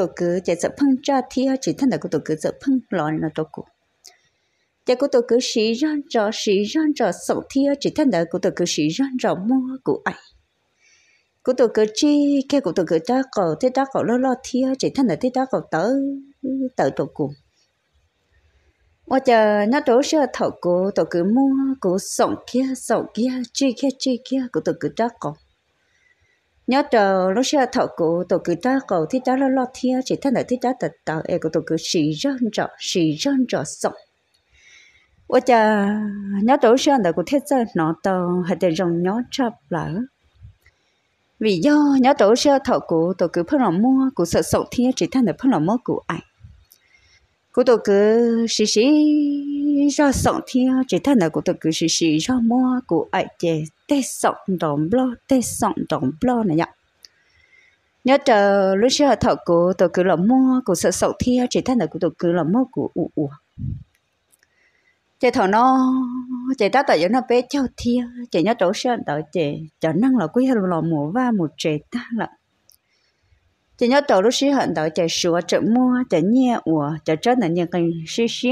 tổ cứ chạy sợ phăng cho thì chỉ thân là của tổ cứ sợ phăng lò là tổ cụ chạy của tổ cứ xí răn rò xí răn rò sầu thì chỉ thân là của tổ cứ xí răn rò mua của ai của tổ cứ chi kia của tổ cứ đó cổ thế đó cổ lo lo thì chỉ thân là thế đó cổ tớ tớ tổ cụ và chờ nó đổ sơ thầu của tổ cứ mua của sòng kia sòng kia chi kia chi kia của tổ cứ đó cổ nhớ chờ lúc xưa thọ cụ tổ cứ ta cầu thì ta lo lo thia chỉ thân ở thì ta tật tờ e của tổ cứ xì rơn trọ xì rơn trọ sống ủa cha nhớ tổ xưa đã của thiết giới nó tờ hay để rồng nhớ chập lỡ vì do nhớ tổ xưa thọ cụ tổ cứ phân lòng mua của sợ sậu thia chỉ thân ở phân lòng mua của ảnh cô tôi cứ xì xì ra sống thiên chỉ thân là cô tôi cứ xì xì ra mua cô ấy chế tê sống đồng lo tê sống đồng lo này nhá nhớ chờ lúc xưa thọ cô tôi cứ là mua cô sợ sống thiên chỉ thân là cô tôi cứ là mua cô u u chế thọ nó chế ta tại nó bé cháu thiên chế nhớ chỗ xưa tại chế chở năng là quý hơn là mùa va một chế ta là chỉ nhớ tổ lúc xí hận đầu chạy sửa chạy mua chạy nhẹ ủa chạy chết là nhẹ cần xí xí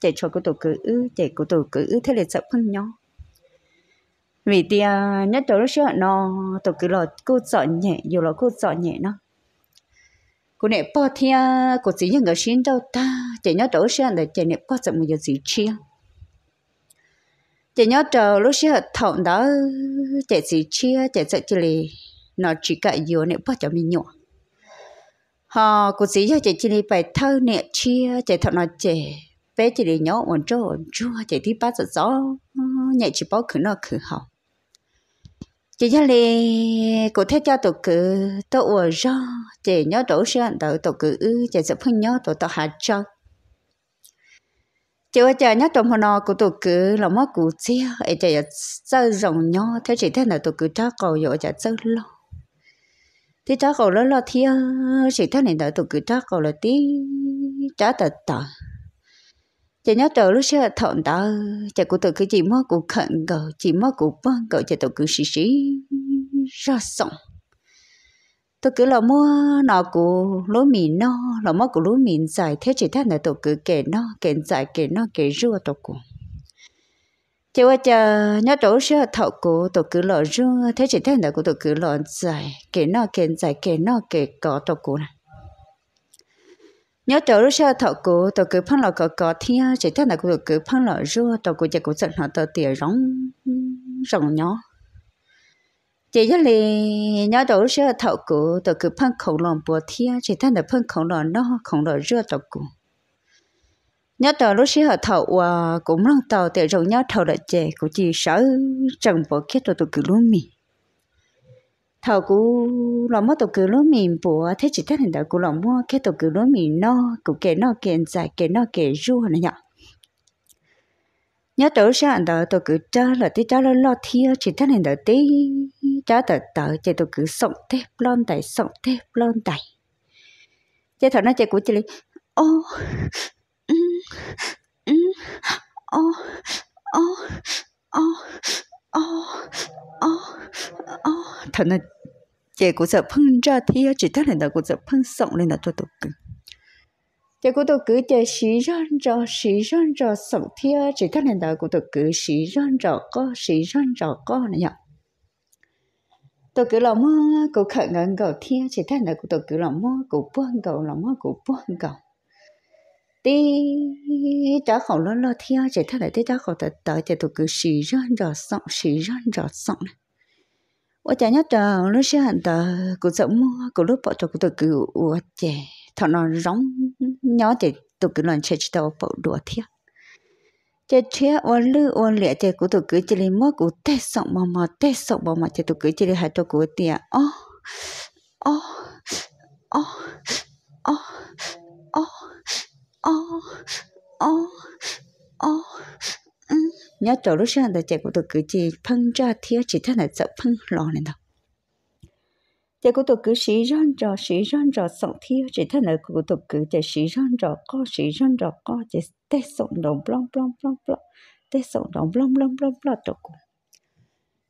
chạy cho cái tổ cử ư chạy cái tổ cử ư thế là sợ phân nhau vì thì à, nhớ tổ lúc xí hận nó tổ cử là cô sợ nhẹ dù là cô sợ nhẹ nó cô nè bỏ thia à, cô chỉ những người xin đâu ta chạy nhớ đầu lúc xí hận để chạy nè bỏ sợ một giờ gì chia chạy nhớ đầu lúc xí hận thọn đó chạy gì chia chạy sợ chỉ lì nó chỉ cả yếu nè bỏ cho mình nhọn họ cũng chỉ cho chị chỉ đi bài thơ nè chia chị thọ nói chị bé chị đi nhớ ổn chỗ ổn chua chị đi bắt gió ờ, nhẹ chị bao khử nó khử học chị cho lì cụ thế cho tổ cử tổ ủa do chị nhớ đổ xe tổ tổ cử ư chị sẽ phun nhớ tổ tổ hạt cho chị ơi chị nhớ tổ hồ nó của tổ cử là mất cụ chia ấy chị sẽ rồng nhớ thế chị thế là tổ cử cho cầu dỗ chị sẽ lâu thì cháu cậu lo lo thi chỉ thế này đợi tụi cứ cháu cậu là tí cháu tật tờ chị nhớ trời lúc xưa thọn tờ chị của tụi cứ chị mơ của khẩn gờ chị mơ của bơ gờ chỉ tụi cứ xí xí ra sòng tôi cứ là mua nó của lúa mì no là mua của lúa mì dài thế chị thế này tụi cứ kể nó kể dài kể nó kể rua tụi cũng nhớ chỗ xưa thọ cũ tổ cứ lọ ru thế chỉ thế nào của tổ cứ lọ dài kể nó kể dài kể nó kể có tổ cũ này nhớ chỗ lúc xưa thọ cụ tổ cứ phân lọ có có thiên chỉ thế nào của tổ cứ phân lọ ru tổ cũ chỉ cũng giận họ tổ tiền rong rong nhỏ chỉ cho lì nhớ chỗ lúc xưa thọ cụ tổ cứ phân khổng lồ bùa thiên chỉ thế nào phân khổng lồ nó khổng lồ ru tổ cũ nhớ tàu lúc xí họ thầu và ờ, cũng lòng tàu để rồi nhớ thầu đợi chè cũng chỉ sợ trần bỏ kết rồi tụi cứ lúa mì thầu cũ lòng mất tụi cứ lúa mì bỏ thế chỉ thế hình đó cũ lòng mua kết tụi cứ lúa mì no cũng kể no kể dài kể no kể ru này nhở nhớ tàu sáng đó tụi cứ cho là tí cho lo lo thia chỉ thế hình đó tí cho tờ tờ chỉ tụi cứ sống tép lon tay sống tép lon tay chỉ thầu nó chỉ cũ chỉ lấy ô ô ô ô ô ô ô thật là chị cũng sợ phân ra thì chỉ thấy là đã cũng sợ phân sống lên là tôi tôi cứ chị cũng tôi cứ chị xí răn cho xí răn rò sống thì chỉ thấy là đã cũng tôi cứ xí răn cho, có xí răn cho có này nhở tôi cứ lòng mơ cũng khẩn ngẩn cầu thiên chỉ thấy là cũng tôi cứ lòng mơ cũng buông cầu lòng mơ cũng buông cầu tí trả khẩu lo lo theo chỉ thay lại tí trả khẩu tới tới thì tôi cứ xì rơn rọt sọng xì rơn rọt sọng này. ủa chả nhớ chờ nó sẽ hẳn tờ cụ sợ mua lúc bỏ cho cụ tôi cứ ủa chè thọ nó róng nhó thì tôi cứ lần chơi chơi tàu bỏ đùa theo chơi chơi ô lư ô lẹ chơi cụ tôi cứ chơi mua cụ tê sọng mò mò tê sọng mò mò chơi tôi cứ chơi hai cho cụ tiền ô ô ô ô 어, 어, 음. nhớ trổ lúc sáng ta tôi cứ chỉ phân ra thiếu chỉ thế này sợ phân lò này đâu chạy của tôi cứ xí răn rò xí răn rò sống thiếu chỉ thế này của tôi cứ chạy xí răn co xí răn rò co chạy tết sống đồng blong blong blong blong tết sống đồng blong blong blong blong tôi cũng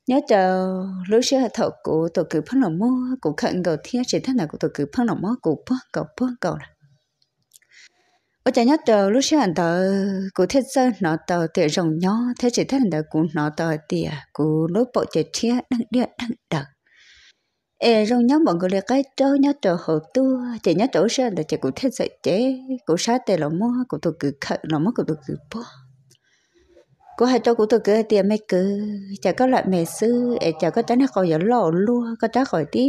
nhớ chờ lúc sáng thọ của tôi cứ phân lò mua của khẩn cầu thiên chỉ thế này của tôi cứ phân lò mua của phân cầu phân cầu này 我 chẳng nhớ tờ lúc xưa anh tờ cụ thế sơ nó tờ tờ rồng nhỏ thế chỉ thế anh tờ cụ nó tờ tìa cụ lối bộ chạy chia đang địa đang đợt ê rồng nhỏ mọi người lấy cái trâu nhớ tờ hồ tu chỉ nhớ tờ xưa là chạy cụ thế sơ chế cụ sát tề lò mua cụ tụ cử khẩn lò mua cụ tụ cử bỏ cô hai trâu của tôi cứ tiền mấy cứ chả có loại mẹ sư ế chả có trái nó khỏi giờ lò lua có trái khỏi tí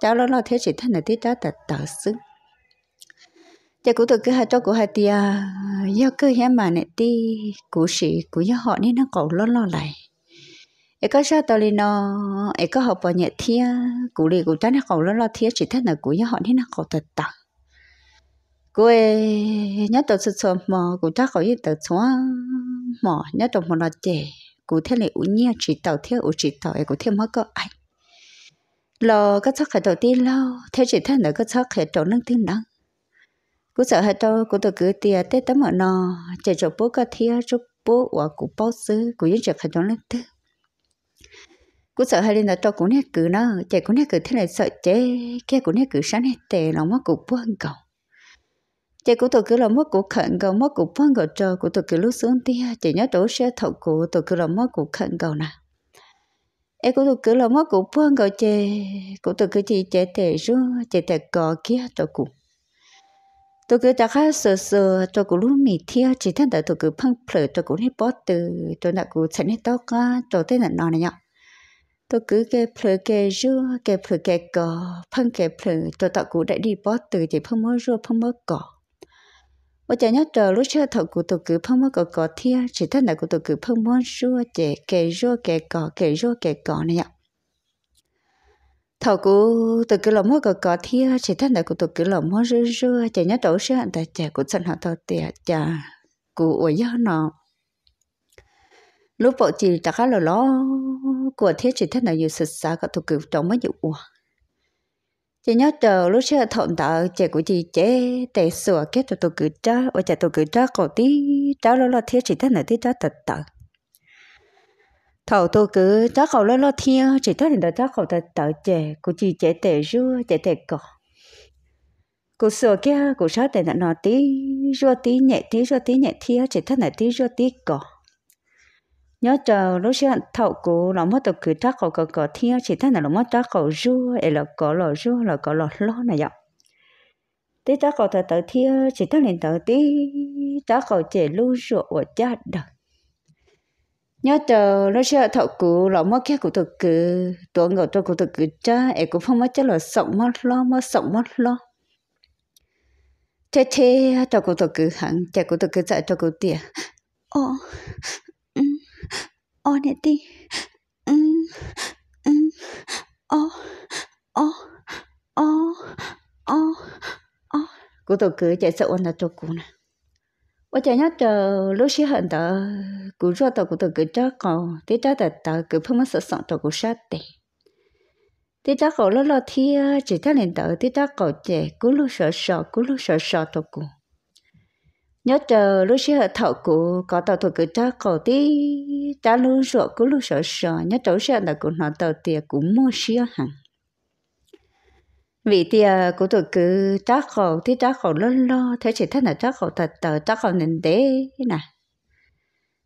cháu lo lo thế chỉ thân là tí cháu tật tờ xứng giờ cũng được cái hạt cho của hạt tia do cơ nhà mà này ti của sĩ của nhà họ nên nó cổ lo lo lại ấy có sao tao lên nó ấy có học vào nhẹ thia của lì của ta nó cổ lo lo thia chỉ thế là của nhà họ nên nó cổ thật tao cô ấy nhớ tao sự sớm mà của ta khỏi tao xóa mà nhớ tao một là trẻ của thế này u nhia chỉ tao thế u chỉ tao ấy của thêm mất có ai lo các chắc phải đầu tiên lo thế chỉ thế là các chắc phải trộn nâng tiếng nắng cú sợ hết đâu cú tôi cứ tiền tết tấm ở nò chạy chỗ bố cái thia chỗ bố và cú bao xứ cú vẫn chạy khẩn cho lên thứ cú sợ hai lên là cho cú nét cứ nó chạy cú nét cứ thế này sợ chế kia cú nét cứ sáng hết tệ lòng mất cú buông cầu chạy cú tôi cứ lòng mất cú khẩn cầu mất cú buông cầu cho cú tôi cứ lúc xuống tia chạy nhớ đổ xe thầu cú tôi cứ lòng mất cú khẩn cầu nè cú cũng cứ lòng mất cú buông cầu chè cú tôi cứ chỉ chạy tệ rú chạy tệ cò kia cho cú tôi cứ đã khá sơ sơ tôi cũng lúc mì thia chỉ thân đợi tôi cứ phăng phở tôi cũng hết bớt từ tôi đã cũng chẳng hết tóc á tôi thấy là nó này nhở tôi cứ cái phở cái rưa cái phở cái cỏ phăng cái phở tôi tạo cũng đã đi bớt từ chỉ phăng mớ rưa phăng mớ cỏ ở chả nhớ trời lúc chơi thọ của tôi cứ phăng mớ cỏ cỏ thia chỉ thân đợi tôi cứ phăng mớ rưa chỉ cái rưa cái cỏ cái rưa cái cỏ này nhở thầu cũ từ cái lòng mua có cờ thi chỉ thân đại của từ cái lòng mua rưa rưa chả nhớ đổ sữa tại chả của sân họ thầu tiệt chả của ủi gió nọ lúc vợ chị ta khá là lo của thiết chỉ thân đại nhiều sực xa cả từ cứ trong mới dụ ủa chỉ nhớ chờ lúc xưa thọn tợ trẻ của chị chế tệ sửa kết cho tôi cứ cha và trẻ tôi cứ cha cổ tí cháu lo lo thiết chỉ thân đại tí trá thật tật thầu tôi cứ chắc khẩu lo lo thiên chỉ tất là chắc khẩu thật tớ trẻ của chị trẻ tệ rua trẻ tệ cỏ cô sợ kia cô sợ tệ là nó tí rua tí nhẹ tí rua tí nhẹ thiên chỉ tất là tí rua tí cỏ nhớ chờ lúc xưa thầu cô lòng mất tôi cứ chắc khẩu cỏ cỏ thiên chỉ tất là lòng mất chắc khẩu rua ấy là cỏ lò rua là cỏ lò lo này vậy tí chắc khẩu thật tớ thiên chỉ tất là tớ tí chắc khẩu trẻ lưu rua của cha đời nhớ chờ nó sẽ thọ cụ lọ mất kia cụ thực cử tổ ngầu tôi cụ thực cử cha ấy cũng không mất chắc là sống mất lo mất sống mất lo thế thế cho cụ thực cử hẳn chạy cụ thực cử chạy cho cụ tiền ô ừ, ô này đi ừ, ừ, ô ô ô ô ô cụ thực cử chạy sợ ôn là cho cụ nè 我讲那这路线很的，古热的古的古扎高，对扎的的古碰么是上的古啥的，对扎高了老天，只扎领导对扎高的古路少少古路少少的古，那这路线很头古搞到的古扎高的，扎路少古路少少，那早上的古拿到的古莫西行。vì thì cô tôi cứ trắc khẩu thì trắc khẩu lo lo thế chỉ thân là trắc khẩu thật tờ trắc khẩu nên đế nè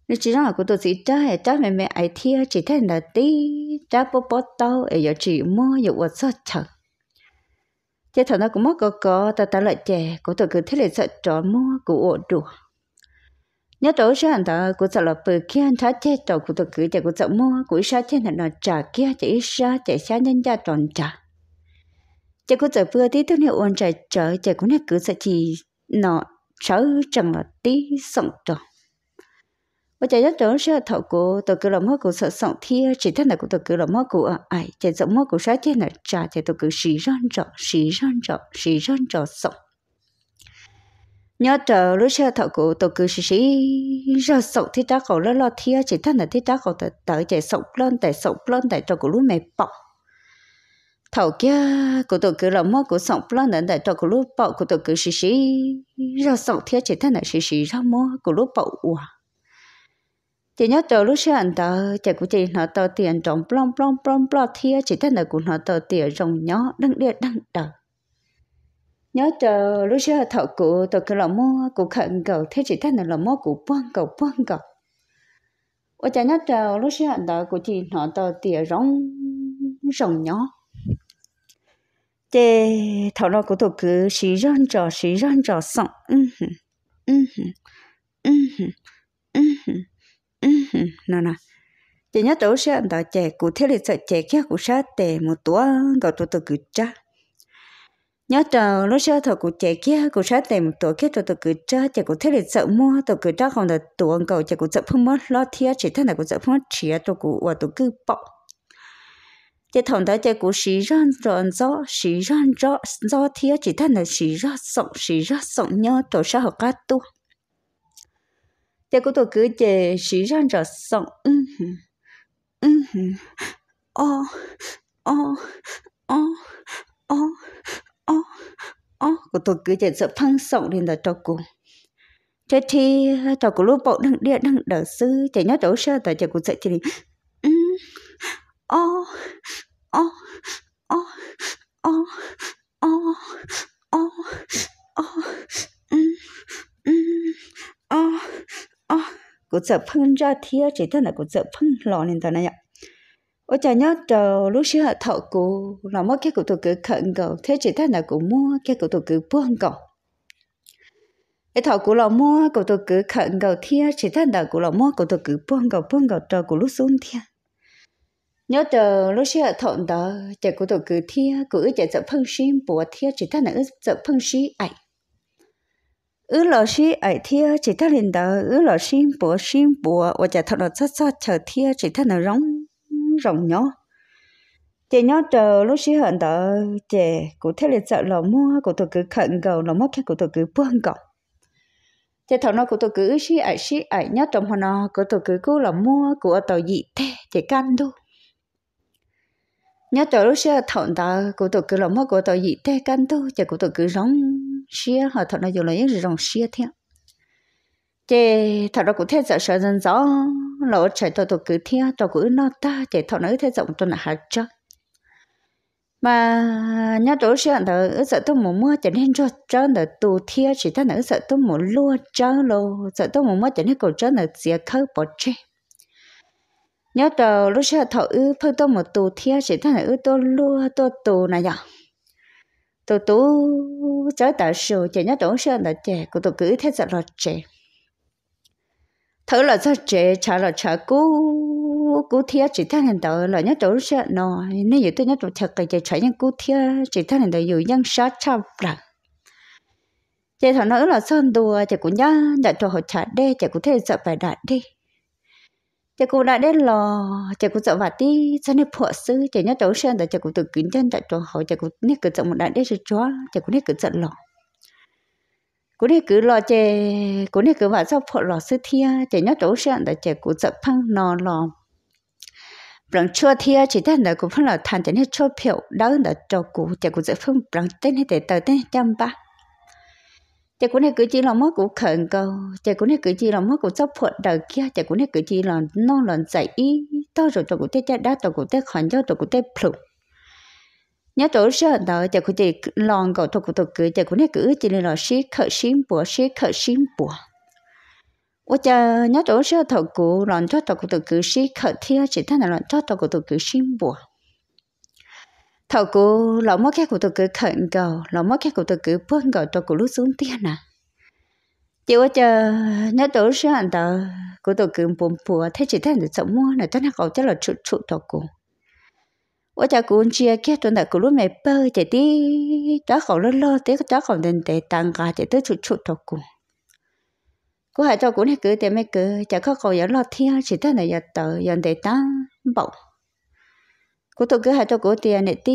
nếu chỉ là cô tôi chỉ trắc hay trắc mẹ mẹ ai thia chỉ thân là tí trắc bố bố tao ấy giờ chỉ mua giờ vật sợ chậm thế thằng nó cũng mất có có ta ta lại chè cô tôi cứ thế là sợ tròn mua của ổ đùa nhớ chỗ sẽ hẳn ta của sợ là bự kia anh ta chết trò của tôi cứ chạy của sợ mua của sa chết là nó trả kia chỉ sa chạy xa nhân gia tròn trả chạy cô chạy vừa tí tôi nè ôn chạy trở chạy cô nè cứ sợ chỉ nó trở chẳng là tí sống trò và chạy rất trốn sợ thọ cô tôi cứ làm mất cô sợ sống thia chỉ thế này cũng tôi cứ làm mất cô ai chạy sống mất cô sát thế này trả thì tôi cứ xì răn trọ xì răn trọ xì răn trọ sống nhớ trở lúc sợ thợ cũ tôi cứ xì xì ra sống thì ta cậu lo lo thia chỉ thân là thì ta cậu tới chạy sống lên tại sống lên tại trò cổ lúc mẹ bọc thầu kia cụ tổ cứ là mô cụ sống plan nè đại cho cụ lúc bảo cụ tổ cứ xí xí ra sống thiết chỉ thân là xí xí ra mô cụ lúc bảo ua chỉ nhớ cho lúc xưa anh ta chỉ cụ chỉ nó tờ tiền trong plong plong plong plong thiết chỉ thân là cụ nó tờ tiền trong nhớ đăng địa đăng đờ nhớ chờ lúc xưa thợ cụ tôi cứ là mua cụ khẩn cầu thế chỉ thân là mua cụ quăng cầu quăng cầu ở chả nhớ chờ lúc xưa anh ta cụ chỉ nó tờ tiền rong rồng nhỏ thế thảo nó cũng thuộc cứ xí răn trò xí răn trò xong ừm ừm ừm ừm ừm nè nè chị nhớ tổ sẽ ăn đó chè cụ thể là sợ chè kia cụ sát tè một tuổi đó tụi tụi cứ cha nhớ trò lúc sau cụ chè kia cụ sát tè một tuổi kia tụi tụi cứ cha chè cụ thể là sợ mua tụi cứ cha không là tuổi cầu chè cụ sợ không mất lo thiệt chỉ thân là cụ sợ không mất chia cụ và tụi cứ bọc chế thằng đó chế cũng xí răn rọn rõ xí răn rõ rõ thiếu chỉ thân là xí rõ sống xí rõ sống nhớ tổ sao học cát tu chế cũng tổ cứ chế xí răn rõ sống ừm ừm ô ô ô ô ô ô của tổ cứ chế sợ phăng sống nên là trâu cùng thế thì trâu của lúc bộ đang điện đang đỡ sư chế nhớ tổ sao tại chế cũng sẽ chỉ ô ó ó ó ó ó ó ó ô ô ó ó cụ sợ phun ra thia chỉ thân là cụ sợ phun lò nên ta này ạ ô chả nhớ trầu lúc xưa thọ cụ là mất cái cụ tổ cứ khẩn cầu thế chỉ thân là cụ mua cái cụ tổ cứ buông cầu cái thọ cụ là mua cụ tổ cứ khẩn cầu thia chỉ thân là cụ là mua cụ tổ cứ buông cầu buông cầu cho cụ lúc xuống thia nhớ tờ lúc xưa thọn đó chợ của tổ cử thia cử ư chợ chợ phân xí bùa thia chỉ ta là ư chợ phân xí ấy ư lò sĩ ấy thia chỉ ta liền đó ư lò sĩ bùa sĩ bùa và chợ thọn nó sát sát chờ thia chỉ ta là rong rong nhỏ chị nhớ tờ lúc xưa hận đó chị cụ thế là chợ lò mua của tổ cử khẩn cầu lò mua kia của tổ cử buông cầu chị thằng nó của tổ cử sĩ ấy sĩ ấy nhớ trong hồ nó của tổ cử cố là mua của tổ dị thế chị can đâu nhớ tổ lúc xưa thọn ta cụ tổ cứ lòng mất cụ tổ gì thế căn tu chả cụ tổ cứ rong xưa họ thọn nó dùng lấy rong xưa thế chè thọ nó cũng thế sợ sợ dân gió lỗ chạy tổ tổ cứ thế tổ cứ nó ta chè thọ nó thế rộng tôi là hạt chắc mà nhớ tổ xưa thọ sợ tôi mùa mưa chả nên cho cho nó tù thế chỉ ta nó sợ tôi mùa lúa cho lô sợ tôi mùa mưa chả nên cầu cho nó dìa khơi bỏ chết nhớ tờ lúc xưa thọ ư phơi tôi một tù thia chỉ thằng ư tôi lua tôi tù này nhở tô tú chớ tờ sù chỉ nhớ tổ xưa là trẻ của tôi cứ thế sợ là trẻ thử là sao trẻ chả là chả cú cú thia chỉ thằng hiện tờ là nhớ tổ xưa nó nên giờ tôi nhớ tổ thật cái chạy những cú thia chỉ thằng hiện tờ dù nhân sát chăm lặng chỉ thằng nó là sơn đồ chị cũng nhớ đại trò họ chả đê chị cũng thế sợ phải đạt đi chả cô đã đến lò chả cô chọn vặt đi cho nên phở sư chả nhớ cháu xem tại chả cô tự kín chân tại chỗ hỏi chả cô nét cứ chọn một đại đến rồi chó chả cô nét cứ chọn lò cô nét cứ lò chè cô nét cứ vặt sau phở lò sư thia chả nhớ cháu xem tại chả cô chọn phăng nò lò bằng chua thia chỉ thấy là cô phăng là thàn chả nét chua phiểu đó là cho cụ chả cô chọn phăng bằng tên hay để tờ tên chăm ba chả cũng này cử chỉ là mất của khẩn cầu chả cũng này cử chỉ là mất của chấp phận đời kia chả cũng này cử chỉ là non là dạy ý tao rồi tao cũng tết chả đã tao cũng tết khẩn cho tao cũng tết phụ nhớ tổ sơ đó chả cũng chỉ lòng cầu tao cũng tao cứ chả cũng này cử chỉ là sĩ khởi sinh bùa sĩ khởi sinh bùa 我家伢做事头骨，乱做头骨头骨是可贴，其他人乱做头骨头骨辛苦。thầu cô lão mất khác của tôi cứ khẩn cầu lão mất khác của tôi cứ bớt cầu tôi cũng lúc xuống tiền à chỉ có chờ nhớ tổ sư anh tờ của tôi cứ bùn bùa thấy chỉ thấy được sống mua là tôi nó cậu chắc là trụ trụ tôi cô ở cha cũng chia kia tôi đã cũng lúc này bơi chạy đi đó cậu lo lo thế đó cậu nên để tăng gà chạy tới trụ trụ tôi cô cô hãy cho cũng này cứ để mấy cứ chả có cậu giờ lo thiên chỉ thấy này giờ tờ giờ để tăng bỗng cô tôi cứ hay tôi cố tiền này tí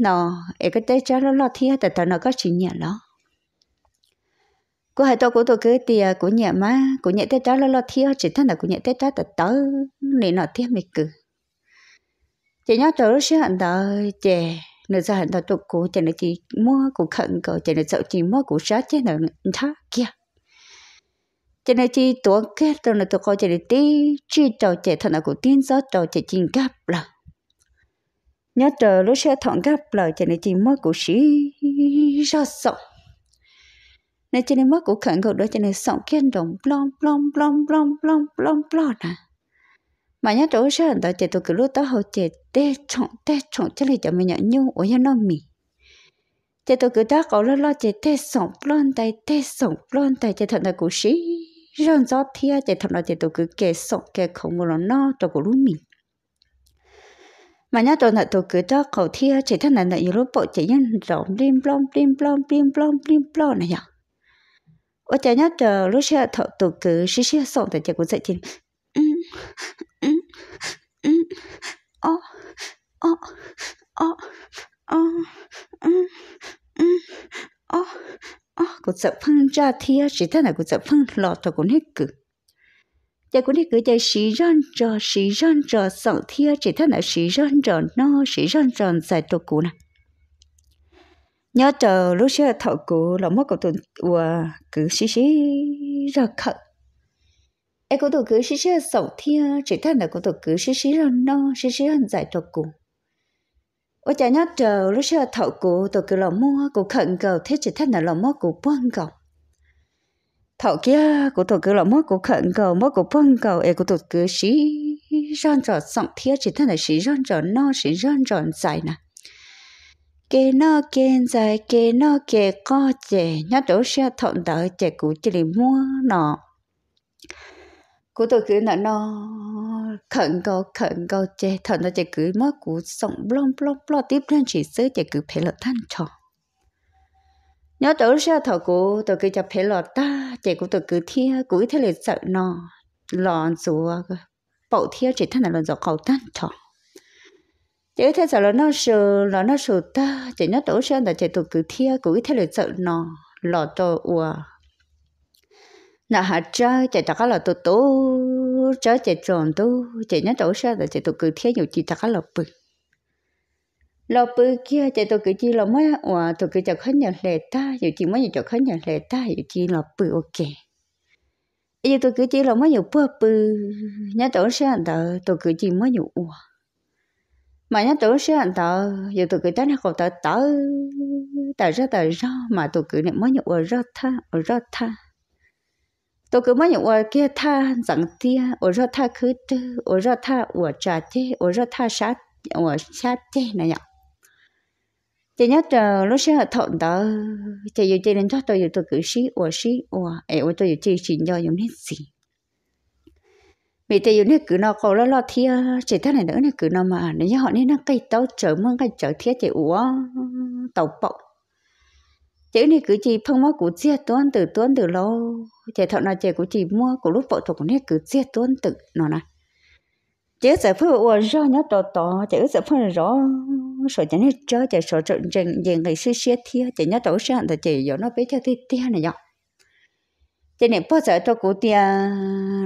nó ấy cái tết cháu nó lo thi hết tao nó có chuyện nhẹ đó cô hay tôi cố tôi cứ tiền của nhẹ má của nhẹ tết cháu nó lo thi chỉ thân là của nhẹ tết cháu tao tớ này nó tiếc mày cứ chị nhớ tôi rất hận đời chè nữa giờ hận tôi tôi cố chè nữa chị mua cú khẩn cầu chè nữa sợ chị mua cú sát chè nữa thá kia cho nên chị tuấn kia, tôi là tôi coi chị tí chi cháu trẻ thật là của tin gió cháu trẻ chính gấp là nhớ chờ lúc xe thọn gấp lời trên nên chỉ mất của sĩ ra sọc nên cho nên mất của khẩn cầu đó trên nên sọng kiên đồng blom blom blom blom blom blom blom à mà nhớ chỗ xe đó chỉ tôi cứ lúc tới họ chỉ tê trọng tê trọng trên này cho mình nhận nhung ở nhà nó mì trên tôi cứ đó có lo lo trên tê sọng blom tay tê sọng blom tay trên thằng đó của sĩ rồi gió thia trên thằng đó trên tôi cứ kề sọng kề không một lần no cho của lúc mình mà nhớ tôi là tôi cứ cho cầu thi chỉ thân là lại lúc bộ chỉ nhân rộng lim blom lim blom lim blom lim blom này nhở ở chả nhớ chờ lúc xưa thợ tôi cứ xí xí xong thì chả cũng dậy chín ô ô ô ô ừ, ừ, ô ô cũng sợ phân ra thi chỉ thân là cũng sợ phân lọt tôi cũng hết cứ giờ cũng đi cứ chơi sĩ răn trò sĩ răn trò sẵn thia chỉ thân là sĩ răn trò no sĩ răn trò giải tổ cũ nè nhớ chờ lúc xưa thọ cũ là mất cầu tuần của cứ sĩ sĩ ra khẩn em cũng tổ cứ sĩ sĩ sẵn thia chỉ thân là cũng tổ cứ sĩ sĩ ra no sĩ sĩ răn giải tổ cũ ở chả nhớ chờ lúc xưa thọ cũ tổ cứ là mua cầu khẩn cầu thế chỉ thân là là mua cầu quan cầu thọ kia của thọ cứ là mất của khẩn cầu mất của phân cầu ấy của thọ cứ sĩ rón rò sọng thiết chỉ thân là sĩ rón rò no sĩ rón rò dài nè kê nó kê dài kê nó kê co chè nhát đổ xe thọn đỡ chè cũ chỉ để mua nọ của tôi cứ là nó khẩn cầu khẩn cầu chè thọn nó chè cứ mất của sọng blong blong blong tiếp lên chỉ xứ chè cứ phải là than trò nhớ chỗ xa thọ cố tôi cứ cho thế lọt ta chạy cố tôi cứ thia cứ thế là sợ nó lòn xuống bậu thia chỉ thân là lần dọc cầu tan thọ chỉ thế sợ là nó sợ là nó sợ ta chỉ nhớ chỗ xa là chạy tôi cứ thia cứ thế là sợ nó lọt cho ua nà hả chơi chạy tất cả là tôi tố chơi chạy tròn tôi chỉ nhớ chỗ xa là chạy tôi cứ thia nhiều chỉ tất cả là bực lo bự kia chạy tôi cứ chi lo mấy và tôi cứ chọc hết nhận lệ ta dù chỉ mấy chọc hết nhận lệ ta dù chỉ lo bự ok giờ tôi cứ chỉ lo mấy nhiều bữa bự nhớ tổ sẽ anh tờ tôi cứ chỉ mấy nhiều ua mà nhớ tổ sẽ anh tờ giờ tôi cứ tới nó còn tớ tớ tờ ra tờ ra mà tôi cứ này mấy nhiều ua ra tha ua ra tha tôi cứ mấy nhiều ua kia tha rằng tia ua ra tha cứ tư ua ra tha ua trà tê ua ra tha sát ua sát tê này nhở chị nhớ chờ lúc sẽ hợp thuận đó chị dù chị đến thoát tôi dù tôi cử sĩ ủa sĩ ủa ẻ ủa tôi dù chị chỉ do dùng hết gì vì tôi dù nên cử nó cầu lo lo thia chị thế này nữa nên cử nó mà nếu như họ nên nó cây tàu chở mương cây chở thia chị ủa tàu bọc chị nên cử chị phong máu của chia tuôn từ tuôn từ lâu chị thọ nào chị của chị mua của lúc vợ thuộc nên cử chia tuôn tự nó này chỉ sợ phải ủa rõ nhớ to to chỉ sợ phải rõ sợ chỉ nhớ chớ chỉ sợ trận trận gì ngày xưa xưa thia chỉ nhớ tổ sản thì chỉ giờ nó bé cho thia thia này nhọ chỉ này bao sợ tôi cũng thia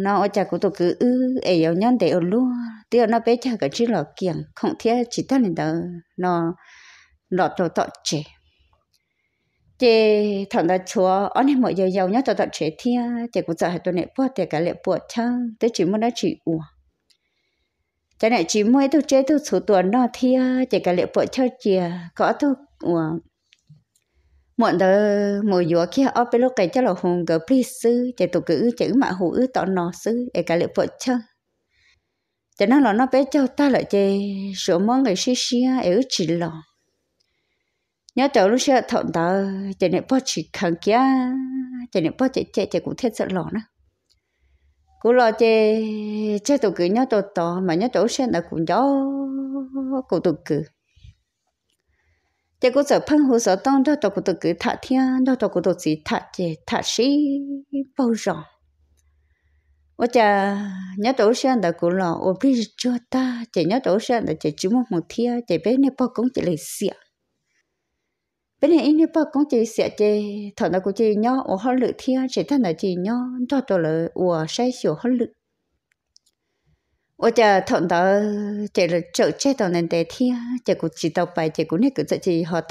nó ở chả cũng tôi cứ ư ấy giờ nhân để ở luôn tia nó bé cho cái chỉ là kiêng không thia chỉ ta nên đó nó lọt tổ tổ trẻ chị thằng ta chúa anh em mọi giờ giàu nhớ tổ tổ trẻ thia chị cũng sợ tôi nên bao giờ cái lệ buộc chăng tới chỉ muốn nó chỉ uổng cho nên chỉ mới tôi chơi tôi số tuần nó thì ờ, chỉ cái liệu bộ chơi chìa ờ, có tôi muộn đó mùa gió kia ở bên lúc cái cho là hùng gỡ pli sư chỉ tôi cứ chữ mà hủ ư tỏ nó sư để cái liệu bộ chơi cho nên là nó bé cho ta lại chơi số món người xí xí ở chỉ lò nhớ cháu lúc xưa thọn đó cho này bỏ chỉ khăn kia cho này bỏ chỉ chạy chạy cũng thiết sợ lò nữa cô lo chê chê tụ cử nhớ tổ tò mà nhớ tổ sen là cũng gió cụ tụ cử chê cú sợ phân hú sợ tông cho tổ cụ tụ cử thả thiên cho tổ cụ tụ chỉ thả chê thả sĩ bao rộng ủa cha nhớ tổ sen là cú lo ủa bây cho ta chê nhớ tổ sen là chê chú một một thiên chê bé nè bao cũng chê lấy xiết bên này anh bảo công chị sẽ chị thằng nào cũng chị nhó ở họ lự thiên chỉ thằng nào chị nhó cho cho lự ở sai sửa họ lự ở giờ thằng đó chị là trợ chết thằng này để thiên chị cũng chỉ tao bài chị cũng này cứ chị họ